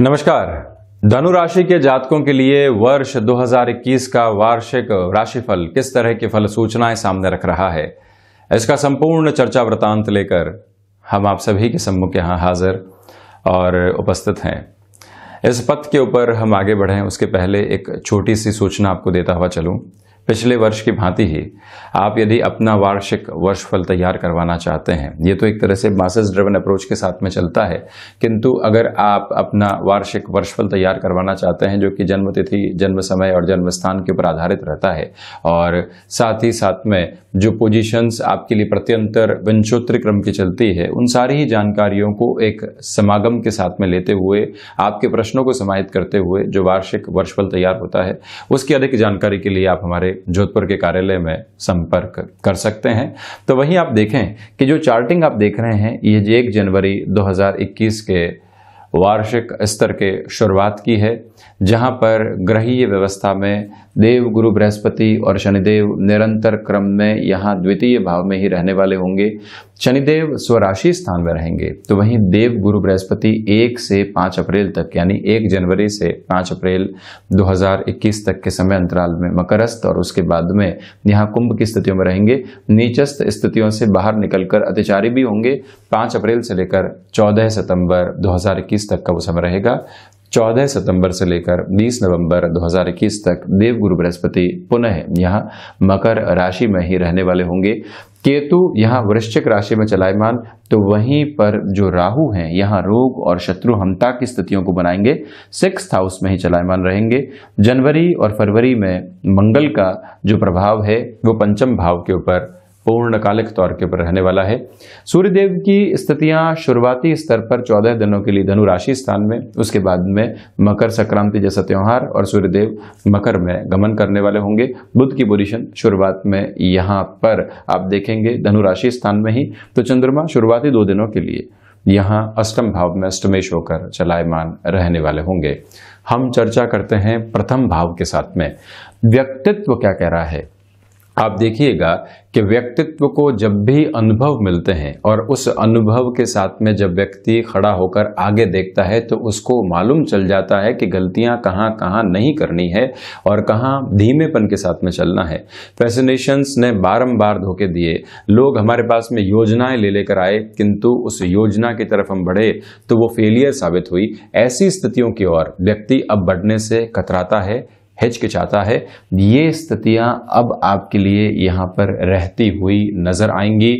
नमस्कार धनु राशि के जातकों के लिए वर्ष 2021 का वार्षिक राशिफल किस तरह की फल सूचनाएं सामने रख रहा है इसका संपूर्ण चर्चा वृतांत लेकर हम आप सभी के सम्मुख यहां हाजिर और उपस्थित हैं इस पथ के ऊपर हम आगे बढ़ें उसके पहले एक छोटी सी सूचना आपको देता हुआ चलूं पिछले वर्ष की भांति ही आप यदि अपना वार्षिक वर्षफल तैयार करवाना चाहते हैं ये तो एक तरह से मासेस ड्रिवन अप्रोच के साथ में चलता है किंतु अगर आप अपना वार्षिक वर्षफल तैयार करवाना चाहते हैं जो कि जन्म तिथि जन्म समय और जन्म स्थान के ऊपर आधारित रहता है और साथ ही साथ में जो पोजीशंस आपके लिए प्रत्यंतर वंशोत्र क्रम की चलती है उन सारी ही जानकारियों को एक समागम के साथ में लेते हुए आपके प्रश्नों को समाहित करते हुए जो वार्षिक वर्षफल तैयार होता है उसकी अधिक जानकारी के लिए आप हमारे जोधपुर के कार्यालय में संपर्क कर सकते हैं तो वहीं आप देखें कि जो चार्टिंग आप देख रहे हैं ये एक जनवरी 2021 के वार्षिक स्तर के शुरुआत की है जहां पर ग्रहीय व्यवस्था में देव गुरु बृहस्पति और शनिदेव निरंतर क्रम में यहां द्वितीय भाव में ही रहने वाले होंगे शनिदेव स्वराशि स्थान में रहेंगे तो वहीं देव गुरु बृहस्पति एक से पांच अप्रैल तक यानी एक जनवरी से पांच अप्रैल 2021 तक के समय अंतराल में मकरस्थ और उसके बाद में यहाँ कुंभ की स्थितियों में रहेंगे नीचस्थ स्थितियों से बाहर निकलकर अतिचारी भी होंगे पांच अप्रैल से लेकर चौदह सितंबर दो तक का वो समय रहेगा 14 सितंबर से लेकर 20 नवंबर 2021 तक देव गुरु बृहस्पति पुनः यहाँ मकर राशि में ही रहने वाले होंगे केतु यहाँ वृश्चिक राशि में चलायमान तो वहीं पर जो राहु हैं यहाँ रोग और शत्रु हमता की स्थितियों को बनाएंगे सिक्स हाउस में ही चलायमान रहेंगे जनवरी और फरवरी में मंगल का जो प्रभाव है वो पंचम भाव के ऊपर पूर्णकालिक तौर के ऊपर रहने वाला है सूर्यदेव की स्थितियां शुरुआती स्तर पर 14 दिनों के लिए धनु राशि स्थान में उसके बाद में मकर संक्रांति जैसा त्यौहार और सूर्यदेव मकर में गमन करने वाले होंगे बुद्ध की पोजिशन शुरुआत में यहाँ पर आप देखेंगे धनु राशि स्थान में ही तो चंद्रमा शुरुआती दो दिनों के लिए यहाँ अष्टम भाव में अष्टमेश होकर चलायमान रहने वाले होंगे हम चर्चा करते हैं प्रथम भाव के साथ में व्यक्तित्व क्या कह रहा है आप देखिएगा कि व्यक्तित्व को जब भी अनुभव मिलते हैं और उस अनुभव के साथ में जब व्यक्ति खड़ा होकर आगे देखता है तो उसको मालूम चल जाता है कि गलतियां कहाँ कहाँ नहीं करनी है और कहाँ धीमेपन के साथ में चलना है फैसिनेशंस ने बारंबार धोखे दिए लोग हमारे पास में योजनाएं ले लेकर आए किंतु उस योजना की तरफ हम बढ़े तो वो फेलियर साबित हुई ऐसी स्थितियों की ओर व्यक्ति अब बढ़ने से कतराता है हिचकिचाता है ये स्थितियां अब आपके लिए यहां पर रहती हुई नजर आएंगी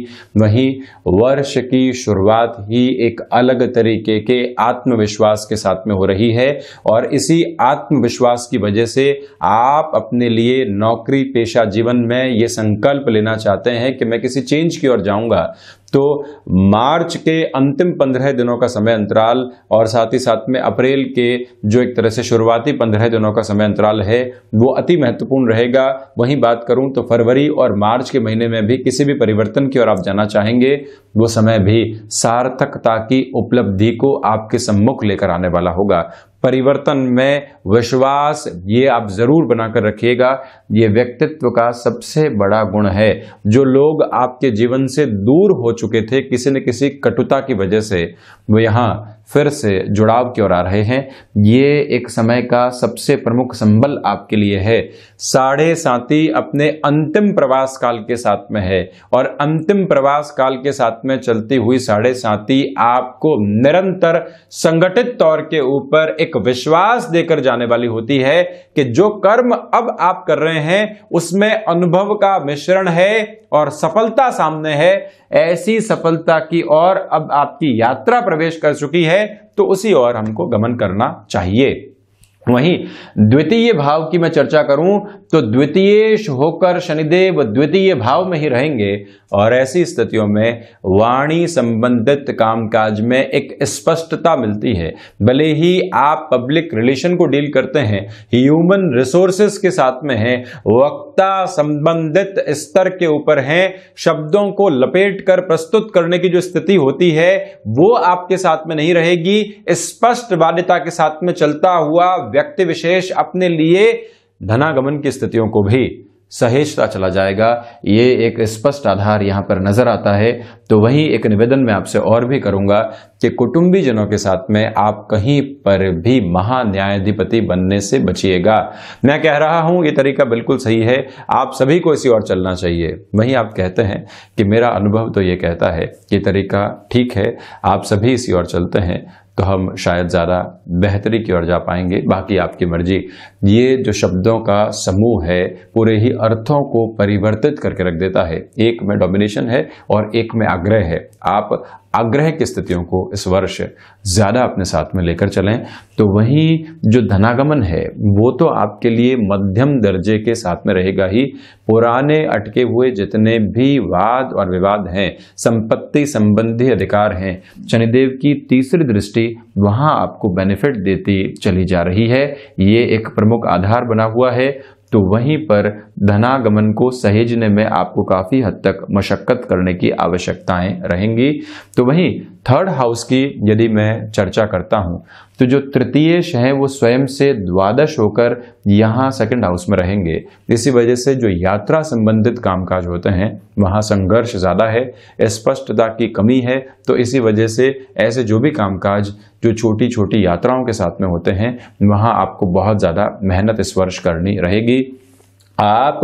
वहीं वर्ष की शुरुआत ही एक अलग तरीके के आत्मविश्वास के साथ में हो रही है और इसी आत्मविश्वास की वजह से आप अपने लिए नौकरी पेशा जीवन में ये संकल्प लेना चाहते हैं कि मैं किसी चेंज की ओर जाऊंगा तो मार्च के अंतिम पंद्रह दिनों का समय अंतराल और साथ ही साथ में अप्रैल के जो एक तरह से शुरुआती पंद्रह दिनों का समय अंतराल है वो अति महत्वपूर्ण रहेगा वहीं बात करूं तो फरवरी और मार्च के महीने में भी किसी भी परिवर्तन की ओर आप जाना चाहेंगे वो समय भी सार्थकता की उपलब्धि को आपके सम्मुख लेकर आने वाला होगा परिवर्तन में विश्वास ये आप ज़रूर बनाकर रखिएगा ये व्यक्तित्व का सबसे बड़ा गुण है जो लोग आपके जीवन से दूर हो चुके थे किसी न किसी कटुता की वजह से वो यहाँ फिर से जुड़ाव की ओर आ रहे हैं ये एक समय का सबसे प्रमुख संबल आपके लिए है साढ़े साथी अपने अंतिम प्रवास काल के साथ में है और अंतिम प्रवास काल के साथ में चलती हुई साढ़े साथी आपको निरंतर संगठित तौर के ऊपर एक विश्वास देकर जाने वाली होती है कि जो कर्म अब आप कर रहे हैं उसमें अनुभव का मिश्रण है और सफलता सामने है ऐसी सफलता की ओर अब आपकी यात्रा प्रवेश कर चुकी है तो उसी और हमको गमन करना चाहिए वहीं द्वितीय भाव की मैं चर्चा करूं तो द्वितीय होकर शनिदेव द्वितीय भाव में ही रहेंगे और ऐसी स्थितियों में वाणी संबंधित कामकाज में एक स्पष्टता मिलती है भले ही आप पब्लिक रिलेशन को डील करते हैं ह्यूमन रिसोर्सेस के साथ में हैं वक्ता संबंधित स्तर के ऊपर हैं शब्दों को लपेट कर प्रस्तुत करने की जो स्थिति होती है वो आपके साथ में नहीं रहेगी स्पष्ट वाद्यता के साथ में चलता हुआ व्यक्ति विशेष अपने लिए धनागमन की स्थितियों को भी सहेजता चला जाएगा ये एक स्पष्ट आधार यहाँ पर नज़र आता है तो वहीं एक निवेदन मैं आपसे और भी करूँगा कि कुटुंबीजनों के साथ में आप कहीं पर भी महान्यायाधिपति बनने से बचिएगा मैं कह रहा हूँ ये तरीका बिल्कुल सही है आप सभी को इसी और चलना चाहिए वहीं आप कहते हैं कि मेरा अनुभव तो ये कहता है कि तरीका ठीक है आप सभी इसी और चलते हैं तो हम शायद ज़्यादा बेहतरी की ओर जा पाएंगे बाकी आपकी मर्जी ये जो शब्दों का समूह है पूरे ही अर्थों को परिवर्तित करके रख देता है एक में डोमिनेशन है और एक में आग्रह है आप आग्रह की स्थितियों को इस वर्ष ज़्यादा अपने साथ में लेकर चलें तो वहीं जो धनागमन है वो तो आपके लिए मध्यम दर्जे के साथ में रहेगा ही पुराने अटके हुए जितने भी वाद और विवाद हैं संपत्ति संबंधी अधिकार हैं शनिदेव की तीसरी दृष्टि वहां आपको बेनिफिट देती चली जा रही है ये एक प्रमुख आधार बना हुआ है तो वहीं पर धनागमन को सहेजने में आपको काफ़ी हद तक मशक्क़त करने की आवश्यकताएं रहेंगी तो वहीं थर्ड हाउस की यदि मैं चर्चा करता हूं तो जो तृतीय है वो स्वयं से द्वादश होकर यहाँ सेकंड हाउस में रहेंगे इसी वजह से जो यात्रा संबंधित कामकाज होते हैं वहाँ संघर्ष ज़्यादा है स्पष्टता की कमी है तो इसी वजह से ऐसे जो भी कामकाज जो छोटी छोटी यात्राओं के साथ में होते हैं वहाँ आपको बहुत ज़्यादा मेहनत इस वर्ष करनी रहेगी आप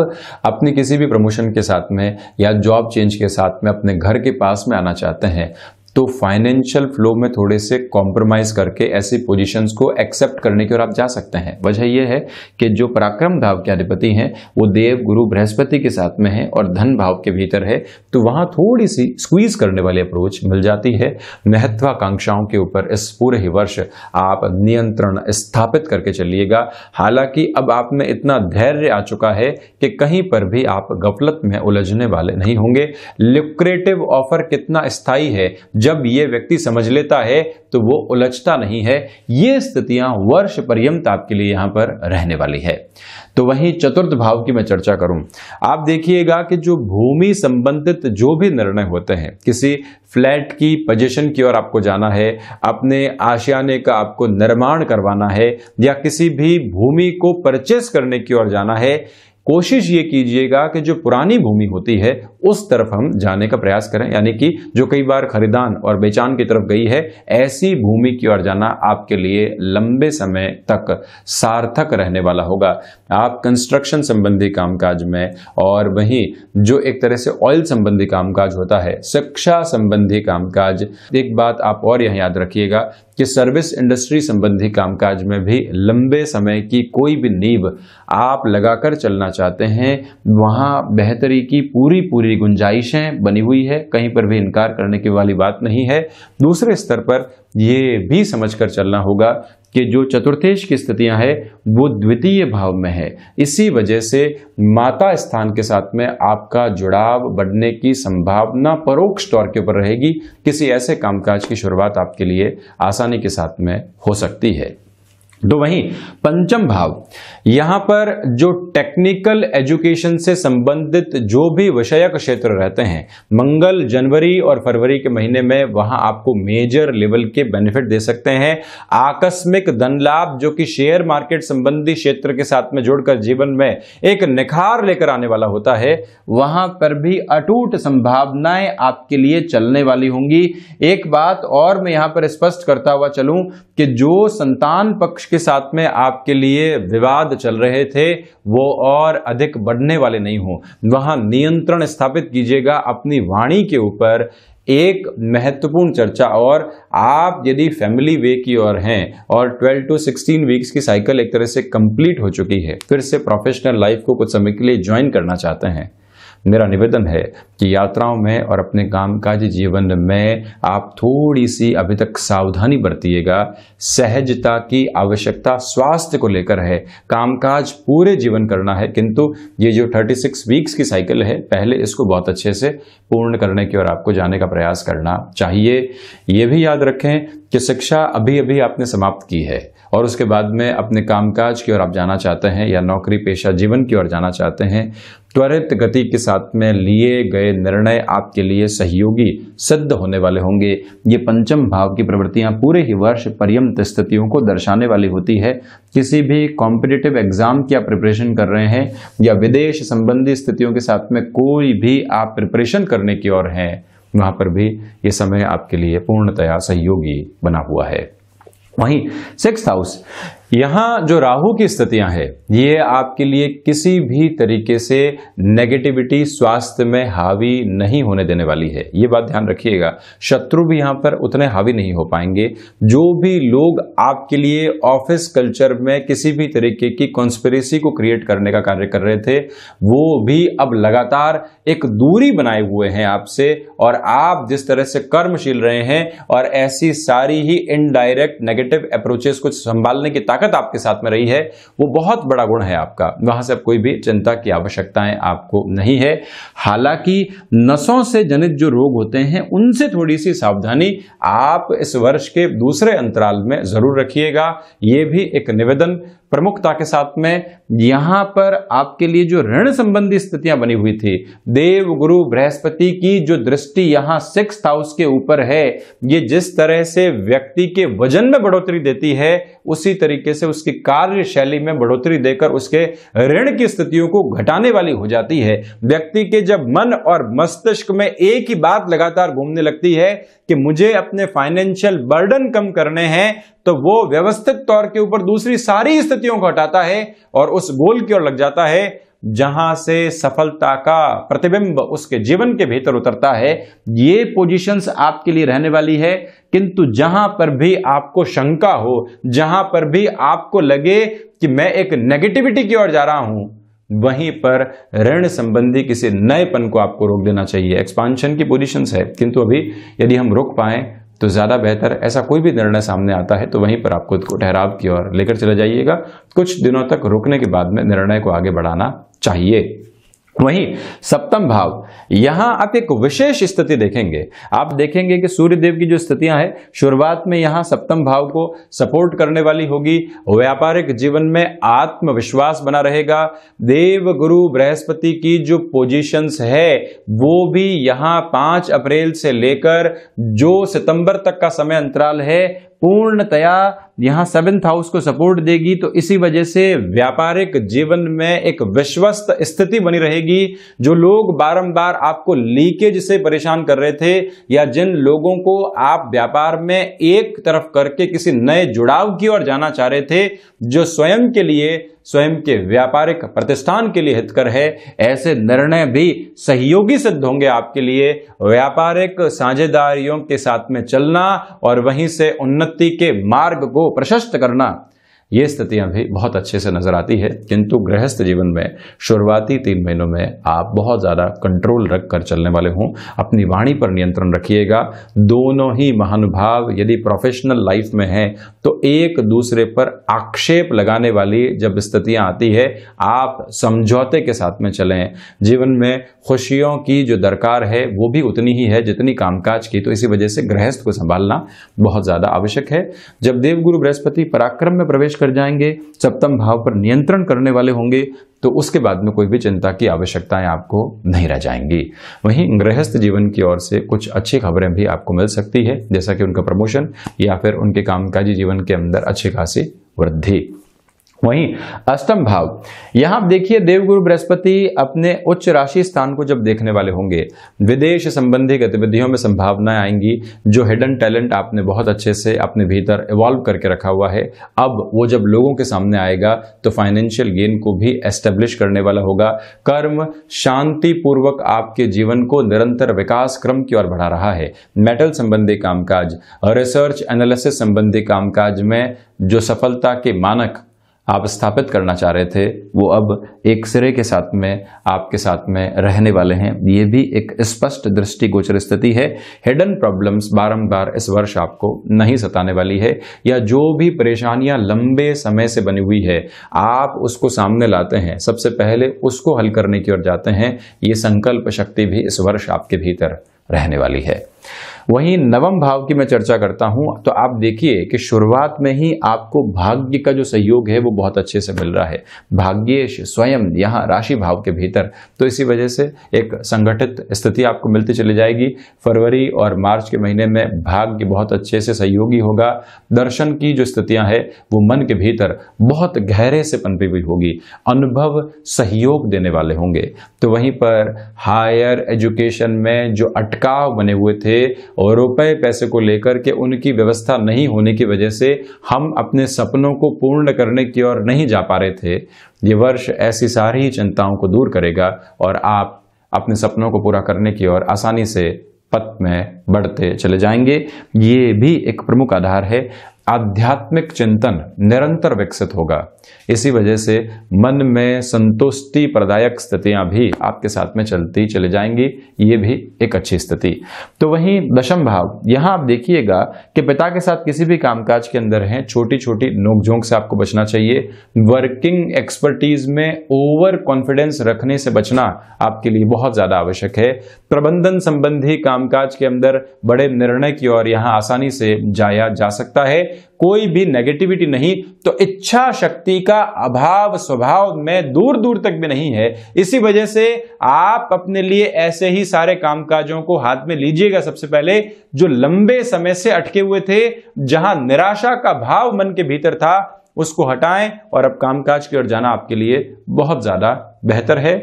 अपने किसी भी प्रमोशन के साथ में या जॉब चेंज के साथ में अपने घर के पास में आना चाहते हैं तो फाइनेंशियल फ्लो में थोड़े से कॉम्प्रोमाइज करके ऐसी पोजीशंस को एक्सेप्ट करने की ओर आप जा सकते हैं वजह यह है कि जो पराक्रम भाव के अधिपति हैं वो देव गुरु बृहस्पति के साथ में है और धन भाव के भीतर है तो वहां थोड़ी सी स्क्वीज करने वाली अप्रोच मिल जाती है महत्वाकांक्षाओं के ऊपर इस पूरे ही वर्ष आप नियंत्रण स्थापित करके चलिएगा हालांकि अब आप में इतना धैर्य आ चुका है कि कहीं पर भी आप गफलत में उलझने वाले नहीं होंगे लिक्रेटिव ऑफर कितना स्थायी है जब ये व्यक्ति समझ लेता है तो वो उलझता नहीं है ये स्थितियां वर्ष पर्यंत आपके लिए यहां पर रहने वाली है तो वहीं चतुर्थ भाव की मैं चर्चा करूं आप देखिएगा कि जो भूमि संबंधित जो भी निर्णय होते हैं किसी फ्लैट की पोजीशन की ओर आपको जाना है अपने आशियाने का आपको निर्माण करवाना है या किसी भी भूमि को परचेस करने की ओर जाना है कोशिश ये कीजिएगा कि जो पुरानी भूमि होती है उस तरफ हम जाने का प्रयास करें यानी कि जो कई बार खरीदान और बेचान की तरफ गई है ऐसी भूमि की ओर जाना आपके लिए लंबे समय तक सार्थक रहने वाला होगा आप कंस्ट्रक्शन संबंधी कामकाज में और वहीं जो एक तरह से ऑयल संबंधी कामकाज होता है शिक्षा संबंधी कामकाज एक बात आप और यहां याद रखिएगा कि सर्विस इंडस्ट्री संबंधी कामकाज में भी लंबे समय की कोई भी नींव आप लगाकर चलना चाहते हैं वहां बेहतरी की पूरी पूरी भी गुंजाइशें बनी हुई है कहीं पर भी इनकार करने की वाली बात नहीं है दूसरे स्तर पर ये भी समझकर चलना होगा कि जो चतुर्थेश की स्थितियां हैं वो द्वितीय भाव में है इसी वजह से माता स्थान के साथ में आपका जुड़ाव बढ़ने की संभावना परोक्ष तौर के ऊपर रहेगी किसी ऐसे कामकाज की शुरुआत आपके लिए आसानी के साथ में हो सकती है तो वहीं पंचम भाव यहां पर जो टेक्निकल एजुकेशन से संबंधित जो भी विषयक क्षेत्र रहते हैं मंगल जनवरी और फरवरी के महीने में वहां आपको मेजर लेवल के बेनिफिट दे सकते हैं आकस्मिक धन लाभ जो कि शेयर मार्केट संबंधी क्षेत्र के साथ में जोड़कर जीवन में एक निखार लेकर आने वाला होता है वहां पर भी अटूट संभावनाएं आपके लिए चलने वाली होंगी एक बात और मैं यहां पर स्पष्ट करता हुआ चलूं कि जो संतान पक्ष के साथ में आपके लिए विवाद चल रहे थे वो और अधिक बढ़ने वाले नहीं हो वहां नियंत्रण स्थापित कीजिएगा अपनी वाणी के ऊपर एक महत्वपूर्ण चर्चा और आप यदि फैमिली वे की ओर हैं और 12 टू 16 वीक्स की साइकिल एक तरह से कंप्लीट हो चुकी है फिर से प्रोफेशनल लाइफ को कुछ समय के लिए ज्वाइन करना चाहते हैं मेरा निवेदन है कि यात्राओं में और अपने कामकाजी जीवन में आप थोड़ी सी अभी तक सावधानी बरतिएगा सहजता की आवश्यकता स्वास्थ्य को लेकर है कामकाज पूरे जीवन करना है किंतु ये जो 36 वीक्स की साइकिल है पहले इसको बहुत अच्छे से पूर्ण करने की और आपको जाने का प्रयास करना चाहिए ये भी याद रखें कि शिक्षा अभी अभी आपने समाप्त की है और उसके बाद में अपने कामकाज की ओर आप जाना चाहते हैं या नौकरी पेशा जीवन की ओर जाना चाहते हैं त्वरित गति के साथ में लिए गए निर्णय आपके लिए सहयोगी सिद्ध होने वाले होंगे ये पंचम भाव की प्रवृत्तियां पूरे ही वर्ष पर्यंत स्थितियों को दर्शाने वाली होती है किसी भी कॉम्पिटिटिव एग्जाम की आप प्रिपरेशन कर रहे हैं या विदेश संबंधी स्थितियों के साथ में कोई भी आप प्रिपरेशन करने की ओर हैं वहां पर भी ये समय आपके लिए पूर्णतया सहयोगी बना हुआ है वहीं सिक्स हाउस यहां जो राहु की स्थितियां हैं ये आपके लिए किसी भी तरीके से नेगेटिविटी स्वास्थ्य में हावी नहीं होने देने वाली है ये बात ध्यान रखिएगा शत्रु भी यहां पर उतने हावी नहीं हो पाएंगे जो भी लोग आपके लिए ऑफिस कल्चर में किसी भी तरीके की कॉन्स्पेरेसी को क्रिएट करने का कार्य कर रहे थे वो भी अब लगातार एक दूरी बनाए हुए हैं आपसे और आप जिस तरह से कर्मशील रहे हैं और ऐसी सारी ही इनडायरेक्ट नेगेटिव अप्रोचेस को संभालने की ताकत आपके साथ में रही है वो बहुत बड़ा गुण है आपका वहां से कोई भी चिंता की आवश्यकताएं आपको नहीं है हालांकि नसों से जनित जो रोग होते हैं उनसे थोड़ी सी सावधानी आप इस वर्ष के दूसरे अंतराल में जरूर रखिएगा यह भी एक निवेदन प्रमुखता के साथ में यहां पर आपके लिए जो ऋण संबंधी स्थितियां बनी हुई थी देव गुरु बृहस्पति की जो दृष्टि यहां सिक्स हाउस के ऊपर है ये जिस तरह से व्यक्ति के वजन में बढ़ोतरी देती है उसी तरीके से उसकी कार्यशैली में बढ़ोतरी देकर उसके ऋण की स्थितियों को घटाने वाली हो जाती है व्यक्ति के जब मन और मस्तिष्क में एक ही बात लगातार घूमने लगती है कि मुझे अपने फाइनेंशियल बर्डन कम करने हैं तो वो व्यवस्थित तौर के ऊपर दूसरी सारी स्थितियों को हटाता है और उस गोल की ओर लग जाता है जहां से सफलता का प्रतिबिंब उसके जीवन के भीतर उतरता है ये पोजीशंस आपके लिए रहने वाली है किंतु जहां पर भी आपको शंका हो जहां पर भी आपको लगे कि मैं एक नेगेटिविटी की ओर जा रहा हूं वहीं पर ऋण संबंधी किसी नएपन को आपको रोक देना चाहिए एक्सपांशन की पोजिशन है किंतु अभी यदि हम रोक पाएं तो ज़्यादा बेहतर ऐसा कोई भी निर्णय सामने आता है तो वहीं पर आप खुद को ठहराव की ओर लेकर चले जाइएगा कुछ दिनों तक रुकने के बाद में निर्णय को आगे बढ़ाना चाहिए वहीं सप्तम भाव यहां आप एक विशेष स्थिति देखेंगे आप देखेंगे कि सूर्य देव की जो स्थितियां हैं शुरुआत में यहां सप्तम भाव को सपोर्ट करने वाली होगी व्यापारिक जीवन में आत्मविश्वास बना रहेगा देव गुरु बृहस्पति की जो पोजीशंस है वो भी यहां पांच अप्रैल से लेकर जो सितंबर तक का समय अंतराल है पूर्णतया यहाँ सेवेंथ हाउस को सपोर्ट देगी तो इसी वजह से व्यापारिक जीवन में एक विश्वस्त स्थिति बनी रहेगी जो लोग बारंबार आपको लीकेज से परेशान कर रहे थे या जिन लोगों को आप व्यापार में एक तरफ करके किसी नए जुड़ाव की ओर जाना चाह रहे थे जो स्वयं के लिए स्वयं के व्यापारिक प्रतिष्ठान के लिए हितकर है ऐसे निर्णय भी सहयोगी सिद्ध होंगे आपके लिए व्यापारिक साझेदारियों के साथ में चलना और वहीं से उन्नति के मार्ग को प्रशस्त करना ये स्थितियां भी बहुत अच्छे से नजर आती है किंतु गृहस्थ जीवन में शुरुआती तीन महीनों में आप बहुत ज़्यादा कंट्रोल रख कर चलने वाले हों अपनी वाणी पर नियंत्रण रखिएगा दोनों ही महानुभाव यदि प्रोफेशनल लाइफ में हैं तो एक दूसरे पर आक्षेप लगाने वाली जब स्थितियां आती है आप समझौते के साथ में चलें जीवन में खुशियों की जो दरकार है वो भी उतनी ही है जितनी कामकाज की तो इसी वजह से गृहस्थ को संभालना बहुत ज़्यादा आवश्यक है जब देवगुरु बृहस्पति पराक्रम में प्रवेश कर जाएंगे सप्तम भाव पर नियंत्रण करने वाले होंगे तो उसके बाद में कोई भी चिंता की आवश्यकताएं आपको नहीं रह जाएंगी वहीं गृहस्थ जीवन की ओर से कुछ अच्छी खबरें भी आपको मिल सकती है जैसा कि उनका प्रमोशन या फिर उनके कामकाजी जीवन के अंदर अच्छी खासी वृद्धि वहीं अष्टम भाव यहां देखिए देवगुरु बृहस्पति अपने उच्च राशि स्थान को जब देखने वाले होंगे विदेश संबंधी गतिविधियों में संभावनाएं आएंगी जो हिडन टैलेंट आपने बहुत अच्छे से अपने भीतर इवॉल्व करके रखा हुआ है अब वो जब लोगों के सामने आएगा तो फाइनेंशियल गेन को भी एस्टेब्लिश करने वाला होगा कर्म शांतिपूर्वक आपके जीवन को निरंतर विकास क्रम की ओर बढ़ा रहा है मेटल संबंधी कामकाज रिसर्च एनालिसिस संबंधी कामकाज में जो सफलता के मानक आप स्थापित करना चाह रहे थे वो अब एक सिरे के साथ में आपके साथ में रहने वाले हैं ये भी एक स्पष्ट दृष्टिगोचर स्थिति है हिडन प्रॉब्लम्स बारंबार इस वर्ष आपको नहीं सताने वाली है या जो भी परेशानियां लंबे समय से बनी हुई है आप उसको सामने लाते हैं सबसे पहले उसको हल करने की ओर जाते हैं ये संकल्प शक्ति भी इस वर्ष आपके भीतर रहने वाली है वहीं नवम भाव की मैं चर्चा करता हूं तो आप देखिए कि शुरुआत में ही आपको भाग्य का जो सहयोग है वो बहुत अच्छे से मिल रहा है भाग्य स्वयं यहां राशि भाव के भीतर तो इसी वजह से एक संगठित स्थिति आपको मिलती चली जाएगी फरवरी और मार्च के महीने में भाग्य बहुत अच्छे से सहयोगी होगा दर्शन की जो स्थितियां हैं वो मन के भीतर बहुत गहरे से पनपी हुई होगी अनुभव सहयोग देने वाले होंगे तो वहीं पर हायर एजुकेशन में जो अटकाव बने हुए थे और रुपए पैसे को लेकर के उनकी व्यवस्था नहीं होने की वजह से हम अपने सपनों को पूर्ण करने की ओर नहीं जा पा रहे थे ये वर्ष ऐसी सारी चिंताओं को दूर करेगा और आप अपने सपनों को पूरा करने की ओर आसानी से पथ में बढ़ते चले जाएंगे ये भी एक प्रमुख आधार है आध्यात्मिक चिंतन निरंतर विकसित होगा इसी वजह से मन में संतुष्टि प्रदायक स्थितियां भी आपके साथ में चलती चली जाएंगी ये भी एक अच्छी स्थिति तो वहीं दशम भाव यहां आप देखिएगा कि पिता के साथ किसी भी कामकाज के अंदर है छोटी छोटी नोकझोंक से आपको बचना चाहिए वर्किंग एक्सपर्टीज में ओवर कॉन्फिडेंस रखने से बचना आपके लिए बहुत ज्यादा आवश्यक है प्रबंधन संबंधी कामकाज के अंदर बड़े निर्णय की ओर यहां आसानी से जाया जा सकता है कोई भी नेगेटिविटी नहीं तो इच्छा शक्ति का अभाव स्वभाव में दूर दूर तक भी नहीं है इसी वजह से आप अपने लिए ऐसे ही सारे कामकाजों को हाथ में लीजिएगा सबसे पहले जो लंबे समय से अटके हुए थे जहां निराशा का भाव मन के भीतर था उसको हटाएं और अब कामकाज की ओर जाना आपके लिए बहुत ज्यादा बेहतर है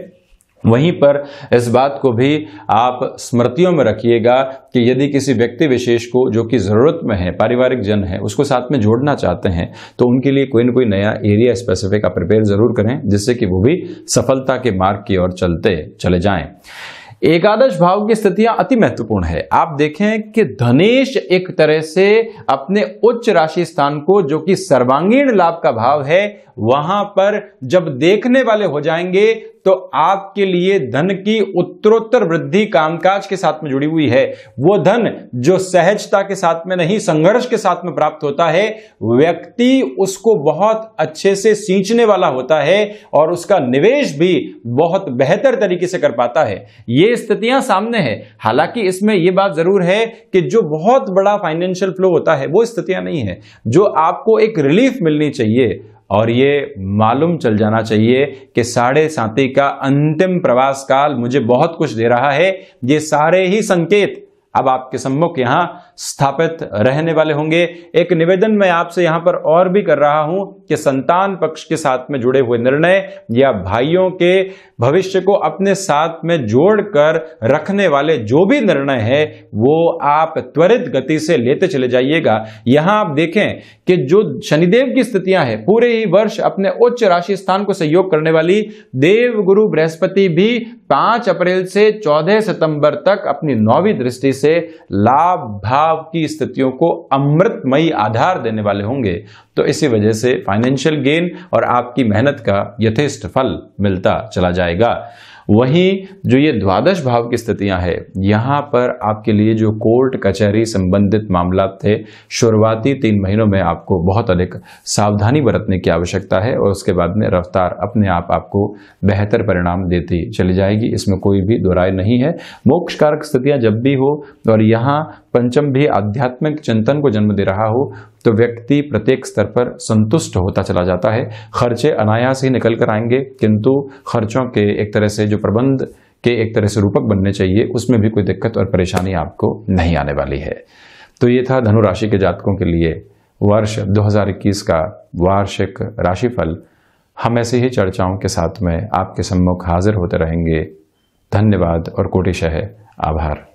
वहीं पर इस बात को भी आप स्मृतियों में रखिएगा कि यदि किसी व्यक्ति विशेष को जो कि ज़रूरत में है पारिवारिक जन है उसको साथ में जोड़ना चाहते हैं तो उनके लिए कोई ना कोई नया एरिया स्पेसिफिक आप प्रिपेयर ज़रूर करें जिससे कि वो भी सफलता के मार्ग की ओर चलते चले जाएं एकादश भाव की स्थितियां अति महत्वपूर्ण है आप देखें कि धनेश एक तरह से अपने उच्च राशि स्थान को जो कि सर्वांगीण लाभ का भाव है वहां पर जब देखने वाले हो जाएंगे तो आपके लिए धन की उत्तरोत्तर वृद्धि कामकाज के साथ में जुड़ी हुई है वो धन जो सहजता के साथ में नहीं संघर्ष के साथ में प्राप्त होता है व्यक्ति उसको बहुत अच्छे से सींचने वाला होता है और उसका निवेश भी बहुत बेहतर तरीके से कर पाता है ये स्थितियां सामने है हालांकि इसमें यह बात जरूर है कि जो बहुत बड़ा फाइनेंशियल फ्लो होता है वो स्थितियां नहीं है जो आपको एक रिलीफ मिलनी चाहिए और ये मालूम चल जाना चाहिए कि साढ़े साथी का अंतिम प्रवास काल मुझे बहुत कुछ दे रहा है ये सारे ही संकेत अब आपके सम्मुख यहां स्थापित रहने वाले होंगे एक निवेदन मैं आपसे यहां पर और भी कर रहा हूं कि संतान पक्ष के साथ में जुड़े हुए निर्णय या भाइयों के भविष्य को अपने साथ में जोड़कर रखने वाले जो भी निर्णय है वो आप त्वरित गति से लेते चले जाइएगा यहां आप देखें कि जो शनिदेव की स्थितियां हैं पूरे ही वर्ष अपने उच्च राशि स्थान को सहयोग करने वाली देव गुरु बृहस्पति भी पांच अप्रैल से चौदह सितंबर तक अपनी नौवीं दृष्टि से लाभ भाव भाव की स्थितियों को अमृतमयी आधार देने वाले होंगे तो इसी वजह से फाइनेंशियल गेन और आपकी मेहनत का यथेष्ट फल मिलता चला जाएगा वहीं जो ये द्वादश भाव की स्थितियां हैं यहां पर आपके लिए जो कोर्ट कचहरी संबंधित मामला थे शुरुआती तीन महीनों में आपको बहुत अधिक सावधानी बरतने की आवश्यकता है और उसके बाद में रफ्तार अपने आप आपको बेहतर परिणाम देती चली जाएगी इसमें कोई भी दोराय नहीं है मोक्ष कारक स्थितियां जब भी हो और यहाँ पंचम भी आध्यात्मिक चिंतन को जन्म दे रहा हो तो व्यक्ति प्रत्येक स्तर पर संतुष्ट होता चला जाता है खर्चे अनायास ही निकल कर आएंगे किंतु खर्चों के एक तरह से जो प्रबंध के एक तरह से रूपक बनने चाहिए उसमें भी कोई दिक्कत और परेशानी आपको नहीं आने वाली है तो ये था धनु राशि के जातकों के लिए वर्ष 2021 का वार्षिक राशिफल हम ऐसी ही चर्चाओं के साथ में आपके सम्मुख हाजिर होते रहेंगे धन्यवाद और कोटिशह आभार